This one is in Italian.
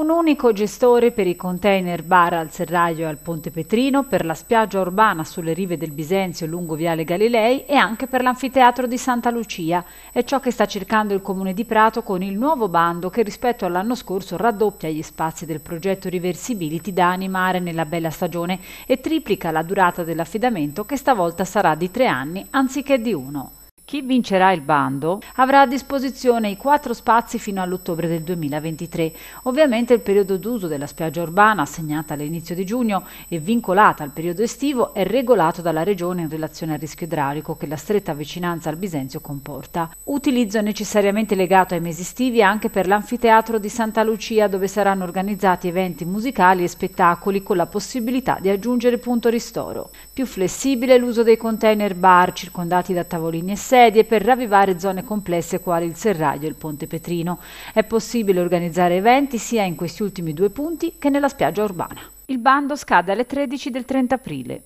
un unico gestore per i container bar al Serraio e al Ponte Petrino, per la spiaggia urbana sulle rive del Bisenzio lungo Viale Galilei e anche per l'anfiteatro di Santa Lucia. È ciò che sta cercando il Comune di Prato con il nuovo bando che rispetto all'anno scorso raddoppia gli spazi del progetto Reversibility da animare nella bella stagione e triplica la durata dell'affidamento che stavolta sarà di tre anni anziché di uno. Chi vincerà il bando avrà a disposizione i quattro spazi fino all'ottobre del 2023. Ovviamente il periodo d'uso della spiaggia urbana, assegnata all'inizio di giugno e vincolata al periodo estivo, è regolato dalla Regione in relazione al rischio idraulico che la stretta vicinanza al Bisenzio comporta. Utilizzo è necessariamente legato ai mesi estivi anche per l'anfiteatro di Santa Lucia, dove saranno organizzati eventi musicali e spettacoli con la possibilità di aggiungere punto ristoro. Più flessibile l'uso dei container bar circondati da tavolini e sedie sedie per ravvivare zone complesse quali il Serraglio e il Ponte Petrino. È possibile organizzare eventi sia in questi ultimi due punti che nella spiaggia urbana. Il bando scade alle 13 del 30 aprile.